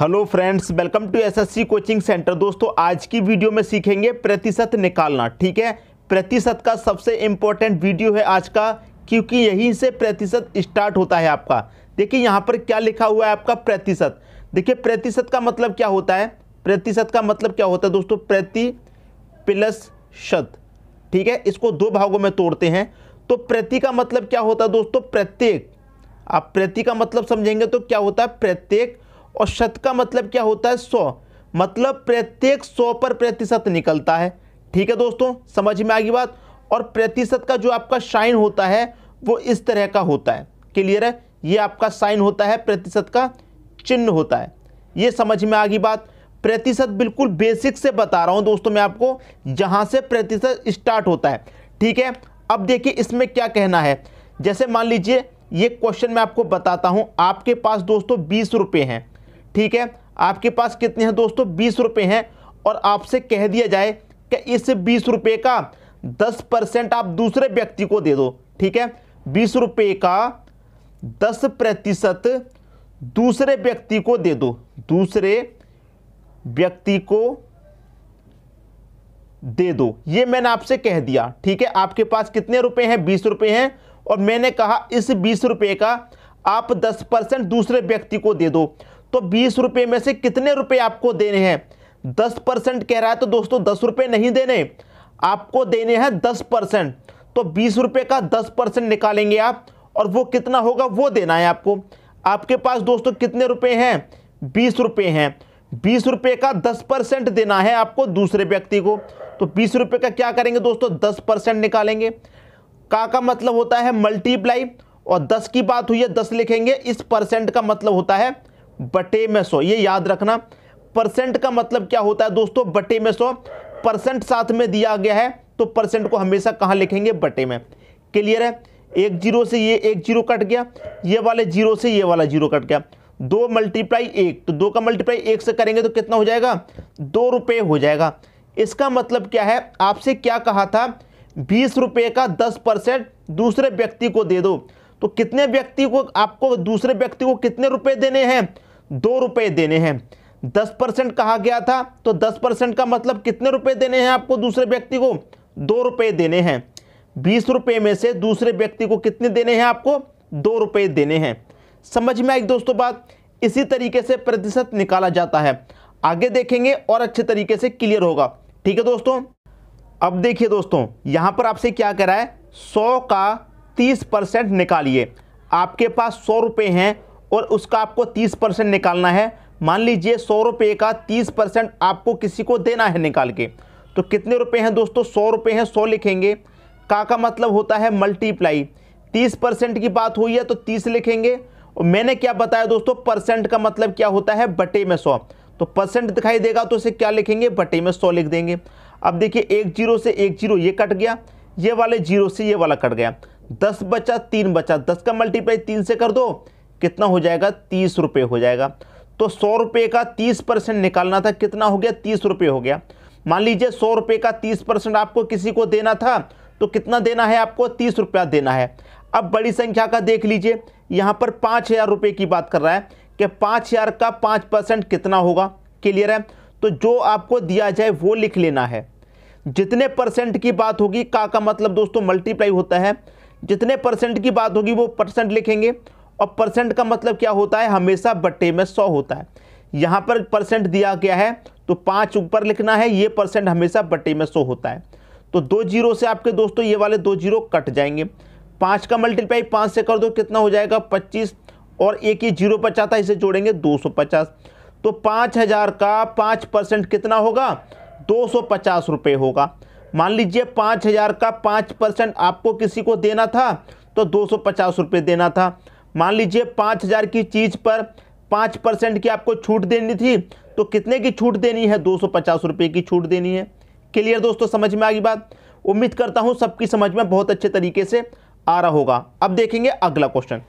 hello friends welcome to SSC coaching centre दोस्तों आज की वीडियो में सीखेंगे प्रतिशत निकालना ठीक है प्रतिशत का सबसे इम्पोर्टेंट वीडियो है आज का क्योंकि यहीं से प्रतिशत स्टार्ट होता है आपका देखिए यहाँ पर क्या लिखा हुआ है आपका प्रतिशत देखिए प्रतिशत का मतलब क्या होता है प्रतिशत का मतलब क्या होता है दोस्तों प्रति प्लस शत ठीक है इसको दो भागों में तोड़ते हैं तो प्रति का मतलब क्या होता है दोस्तों प्रत्येक आप प्रति का मतलब समझेंगे तो क्या होता है प्रत्येक और शत का मतलब क्या होता है सौ मतलब प्रत्येक सौ पर प्रतिशत निकलता है ठीक है दोस्तों समझ में आ गई बात और प्रतिशत का जो आपका साइन होता है वो इस तरह का होता है क्लियर है ये आपका साइन होता है प्रतिशत का चिन्ह होता है ये समझ में आ गई बात प्रतिशत बिल्कुल बेसिक से बता रहा हूँ दोस्तों मैं आपको जहाँ से प्रतिशत स्टार्ट होता है ठीक है अब देखिए इसमें क्या कहना है जैसे मान लीजिए ये क्वेश्चन मैं आपको बताता हूँ आपके पास दोस्तों बीस रुपये हैं ठीक है आपके पास कितने हैं दोस्तों बीस रुपये हैं और आपसे कह दिया जाए कि इस बीस रुपये का दस परसेंट आप दूसरे व्यक्ति को दे दो ठीक है बीस रुपये का दस प्रतिशत दूसरे व्यक्ति को दे दो दूसरे व्यक्ति को दे दो ये मैंने आपसे कह दिया ठीक है आपके पास कितने रुपए हैं बीस रुपए हैं और मैंने कहा इस बीस रुपए का आप दस परसेंट दूसरे व्यक्ति को दे दो तो बीस रुपए में से कितने रुपए आपको देने हैं दस परसेंट कह रहा है तो दोस्तों दस रुपये नहीं देने आपको देने हैं दस परसेंट तो बीस रुपए का दस परसेंट निकालेंगे आप और वो कितना होगा वो देना है आपको आपके पास दोस्तों कितने रुपए हैं बीस रुपये हैं बीस रुपये का दस परसेंट देना है आपको दूसरे व्यक्ति को तो बीस रुपये का क्या करेंगे दोस्तों दस परसेंट निकालेंगे का का मतलब होता है मल्टीप्लाई और दस की बात हुई है दस लिखेंगे इस परसेंट का मतलब होता है बटे में सौ ये याद रखना परसेंट का मतलब क्या होता है दोस्तों बटे में सौ परसेंट साथ में दिया गया है तो परसेंट को हमेशा कहां लिखेंगे बटे में क्लियर है एक जीरो से ये एक जीरो कट गया ये वाले जीरो से ये वाला जीरो कट गया दो मल्टीप्लाई एक तो दो का मल्टीप्लाई एक से करेंगे तो कितना हो जाएगा दो रुपये हो जाएगा इसका मतलब क्या है आपसे क्या कहा था बीस रुपये का दस परसेंट दूसरे व्यक्ति को दे दो तो कितने व्यक्ति को आपको दूसरे व्यक्ति को कितने रुपए देने हैं दो रुपये देने हैं दस परसेंट कहा गया था तो दस परसेंट का मतलब कितने रुपए देने हैं आपको दूसरे व्यक्ति को दो रुपये देने हैं बीस रुपये में से दूसरे व्यक्ति को कितने देने हैं आपको दो रुपये देने हैं समझ में आई दोस्तों बात इसी तरीके से प्रतिशत निकाला जाता है आगे देखेंगे और अच्छे तरीके से क्लियर होगा ठीक है दोस्तों अब देखिए दोस्तों यहाँ पर आपसे क्या कह रहा है सौ का तीस परसेंट निकालिए आपके पास सौ रुपये हैं और उसका आपको तीस परसेंट निकालना है मान लीजिए सौ रुपये का तीस परसेंट आपको किसी को देना है निकाल के तो कितने रुपए हैं दोस्तों सौ रुपये हैं सौ लिखेंगे का का मतलब होता है मल्टीप्लाई तीस परसेंट की बात हुई है तो तीस लिखेंगे और मैंने क्या बताया दोस्तों परसेंट का मतलब क्या होता है बटे में सौ तो परसेंट दिखाई देगा तो इसे क्या लिखेंगे बटे में सौ लिख देंगे अब देखिए एक जीरो से एक जीरो ये कट गया ये वाले जीरो से ये वाला कट गया दस बचा तीन बचा दस का मल्टीप्लाई तीन से कर दो कितना हो जाएगा तीस रुपये हो जाएगा तो सौ रुपये का तीस परसेंट निकालना था कितना हो गया तीस रुपये हो गया मान लीजिए सौ रुपये का तीस परसेंट आपको किसी को देना था तो कितना देना है आपको तीस रुपया देना है अब बड़ी संख्या का देख लीजिए यहाँ पर पाँच हज़ार रुपये की बात कर रहा है कि पाँच हज़ार का पाँच परसेंट कितना होगा क्लियर है तो जो आपको दिया जाए वो लिख लेना है जितने परसेंट की बात होगी का का मतलब दोस्तों मल्टीप्लाई होता है जितने परसेंट की बात होगी वो परसेंट लिखेंगे और परसेंट का मतलब क्या होता है हमेशा बट्टे में सौ होता है यहाँ पर परसेंट दिया गया है तो पाँच ऊपर लिखना है ये परसेंट हमेशा बट्टे में सौ होता है तो दो जीरो से आपके दोस्तों ये वाले दो जीरो कट जाएंगे पाँच का मल्टीप्लाई पाँच से कर दो कितना हो जाएगा पच्चीस और एक ही जीरो पचास था इसे जोड़ेंगे दो सौ पचास तो पाँच हज़ार का पाँच परसेंट कितना होगा दो सौ पचास रुपये होगा मान लीजिए पाँच हज़ार का पाँच परसेंट आपको किसी को देना था तो दो सौ पचास रुपये देना था मान लीजिए पाँच हज़ार की चीज़ पर पाँच परसेंट की आपको छूट देनी थी तो कितने की छूट देनी है दो सौ पचास रुपये की छूट देनी है क्लियर दोस्तों समझ में आ गई बात उम्मीद करता हूँ सबकी समझ में बहुत अच्छे तरीके से आ रहा होगा अब देखेंगे अगला क्वेश्चन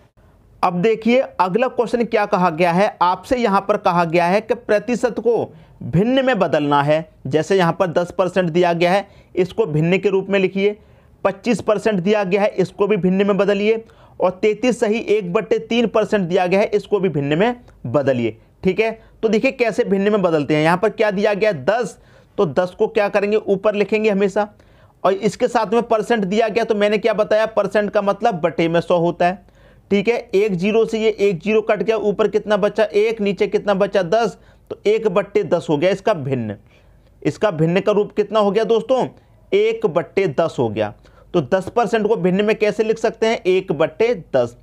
अब देखिए अगला क्वेश्चन क्या कहा गया है आपसे यहाँ पर कहा गया है कि प्रतिशत को भिन्न में बदलना है जैसे यहाँ पर 10 परसेंट दिया गया है इसको भिन्न के रूप में लिखिए 25 परसेंट दिया गया है इसको भी भिन्न में बदलिए और तैतीस सही एक बट्टे तीन परसेंट दिया गया है इसको भी भिन्न में बदलिए ठीक है तो देखिए कैसे भिन्न में बदलते हैं यहाँ पर क्या दिया गया है दस तो दस को क्या करेंगे ऊपर लिखेंगे हमेशा और इसके साथ में परसेंट दिया गया तो मैंने क्या बताया परसेंट का मतलब बटे में सौ होता है ठीक है एक जीरो से ये एक जीरो कट गया ऊपर कितना बचा एक नीचे कितना बचा दस तो एक बट्टे दस हो गया इसका भिन्न इसका भिन्न का रूप कितना हो गया दोस्तों एक बट्टे दस हो गया तो दस परसेंट को भिन्न में कैसे लिख सकते हैं एक बट्टे दस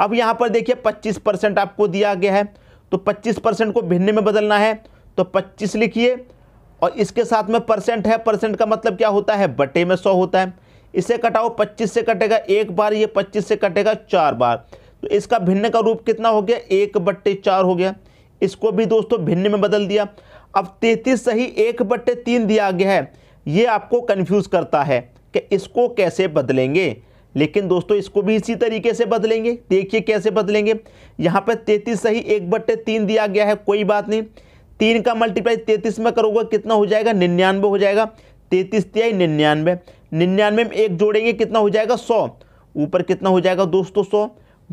अब यहाँ पर देखिए पच्चीस परसेंट आपको दिया गया है तो पच्चीस परसेंट को भिन्न में बदलना है तो पच्चीस लिखिए और इसके साथ में परसेंट है परसेंट का मतलब क्या होता है बटे में सौ होता है इसे कटाओ पच्चीस से कटेगा एक बार ये पच्चीस से कटेगा चार बार तो इसका भिन्न का रूप कितना हो गया एक बट्टे चार हो गया इसको भी दोस्तों भिन्न में बदल दिया अब तैतीस सही एक बट्टे तीन दिया गया है ये आपको कन्फ्यूज़ करता है कि इसको कैसे बदलेंगे लेकिन दोस्तों इसको भी इसी तरीके से बदलेंगे देखिए कैसे बदलेंगे यहाँ पर तैंतीस सही एक बट्टे तीन दिया गया है कोई बात नहीं तीन का मल्टीप्लाई तैंतीस में करोगे कितना हो जाएगा निन्यानवे हो जाएगा तैंतीस तिहाई निन्यानवे निन्यानवे में एक जोड़ेंगे कितना हो जाएगा सौ ऊपर कितना हो जाएगा दोस्तों सौ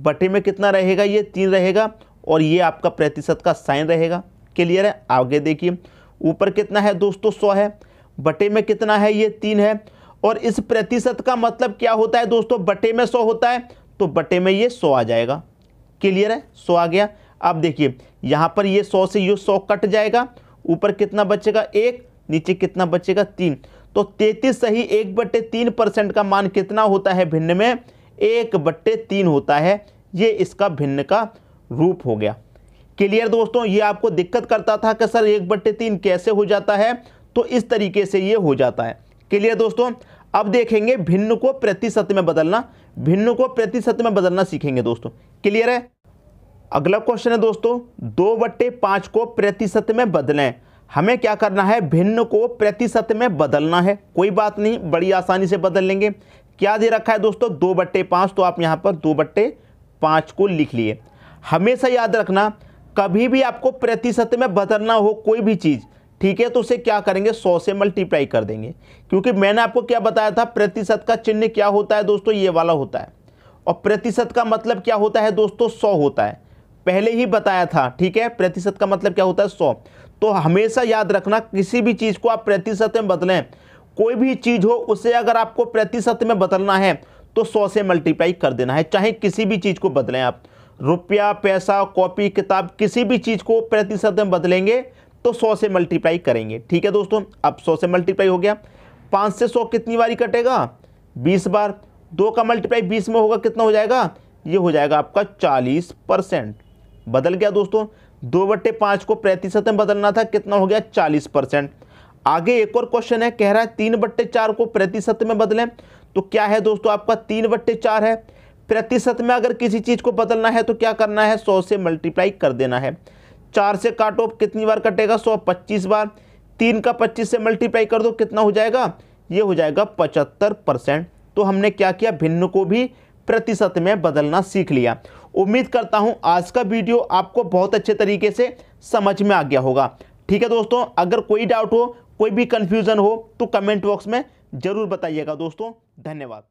बटे में कितना रहेगा ये तीन रहेगा और ये आपका प्रतिशत का साइन रहेगा क्लियर है आगे देखिए ऊपर कितना है दोस्तों सौ है बटे में कितना है ये तीन है और इस प्रतिशत का मतलब क्या होता है दोस्तों बटे में सौ होता है तो बटे में ये सौ आ जाएगा क्लियर है सौ आ गया अब देखिए यहाँ पर ये सौ से ये सौ कट जाएगा ऊपर कितना बचेगा एक नीचे कितना बचेगा तीन तो तैतीस सही एक बट्टे तीन परसेंट का मान कितना होता है भिन्न में एक बट्टे तीन होता है ये इसका भिन्न का रूप हो गया क्लियर दोस्तों ये आपको दिक्कत करता था कि सर एक बट्टे तीन कैसे हो जाता है तो इस तरीके से ये हो जाता है क्लियर दोस्तों अब देखेंगे भिन्न को प्रतिशत में बदलना भिन्न को प्रतिशत में बदलना सीखेंगे दोस्तों क्लियर है अगला क्वेश्चन है दोस्तों दो बट्टे पांच को प्रतिशत में बदलें हमें क्या करना है भिन्न को प्रतिशत में बदलना है कोई बात नहीं बड़ी आसानी से बदल लेंगे क्या दे रखा है दोस्तों दो बट्टे पांच तो आप यहां पर दो बट्टे पांच को लिख लिए हमेशा याद रखना कभी भी आपको प्रतिशत में बदलना हो कोई भी चीज़ ठीक है तो उसे क्या करेंगे सौ से मल्टीप्लाई कर देंगे क्योंकि मैंने आपको क्या बताया था प्रतिशत का चिन्ह क्या होता है दोस्तों ये वाला होता है और प्रतिशत का मतलब क्या होता है दोस्तों सौ होता है पहले ही बताया था ठीक है प्रतिशत का मतलब क्या होता है सौ तो हमेशा याद रखना किसी भी चीज़ को आप प्रतिशत में बदलें कोई भी चीज़ हो उसे अगर आपको प्रतिशत में बदलना है तो सौ से मल्टीप्लाई कर देना है चाहे किसी भी चीज़ को बदलें आप रुपया पैसा कॉपी किताब किसी भी चीज़ को प्रतिशत में बदलेंगे तो सौ से मल्टीप्लाई करेंगे ठीक है दोस्तों अब सौ से मल्टीप्लाई हो गया पाँच से सौ कितनी बारी कटेगा बीस बार दो का मल्टीप्लाई बीस में होगा कितना हो जाएगा ये हो जाएगा आपका चालीस परसेंट बदल गया दोस्तों दो बट्टे पाँच को प्रतिशत में बदलना था कितना हो गया चालीस परसेंट आगे एक और क्वेश्चन है कह रहा है तीन बट्टे चार को प्रतिशत में बदलें तो क्या है दोस्तों आपका तीन बट्टे चार है प्रतिशत में अगर किसी चीज़ को बदलना है तो क्या करना है सौ से मल्टीप्लाई कर देना है चार से काटो कितनी बार कटेगा सौ पच्चीस बार तीन का पच्चीस से मल्टीप्लाई कर दो कितना हो जाएगा ये हो जाएगा पचहत्तर परसेंट तो हमने क्या किया भिन्न को भी प्रतिशत में बदलना सीख लिया उम्मीद करता हूँ आज का वीडियो आपको बहुत अच्छे तरीके से समझ में आ गया होगा ठीक है दोस्तों अगर कोई डाउट हो कोई भी कन्फ्यूज़न हो तो कमेंट बॉक्स में ज़रूर बताइएगा दोस्तों धन्यवाद